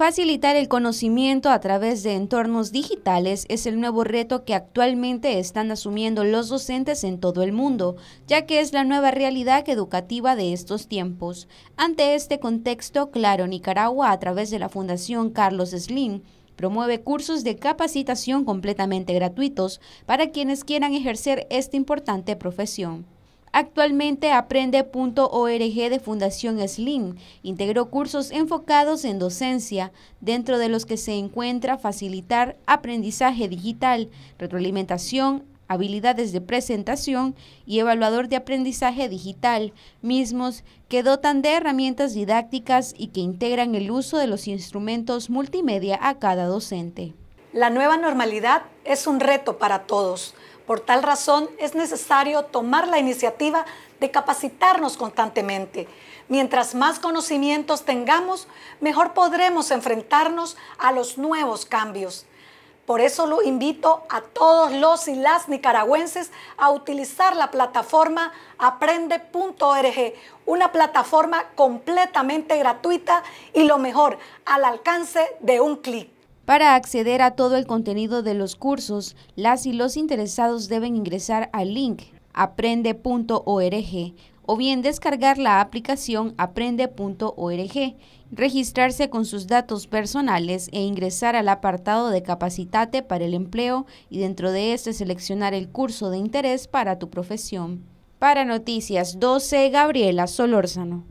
Facilitar el conocimiento a través de entornos digitales es el nuevo reto que actualmente están asumiendo los docentes en todo el mundo, ya que es la nueva realidad educativa de estos tiempos. Ante este contexto, Claro Nicaragua, a través de la Fundación Carlos Slim, promueve cursos de capacitación completamente gratuitos para quienes quieran ejercer esta importante profesión. Actualmente aprende.org de Fundación Slim integró cursos enfocados en docencia, dentro de los que se encuentra facilitar aprendizaje digital, retroalimentación, habilidades de presentación y evaluador de aprendizaje digital, mismos que dotan de herramientas didácticas y que integran el uso de los instrumentos multimedia a cada docente. La nueva normalidad es un reto para todos por tal razón, es necesario tomar la iniciativa de capacitarnos constantemente. Mientras más conocimientos tengamos, mejor podremos enfrentarnos a los nuevos cambios. Por eso lo invito a todos los y las nicaragüenses a utilizar la plataforma aprende.org, una plataforma completamente gratuita y lo mejor, al alcance de un clic. Para acceder a todo el contenido de los cursos, las y los interesados deben ingresar al link aprende.org o bien descargar la aplicación aprende.org, registrarse con sus datos personales e ingresar al apartado de Capacitate para el empleo y dentro de este seleccionar el curso de interés para tu profesión. Para Noticias 12, Gabriela Solórzano.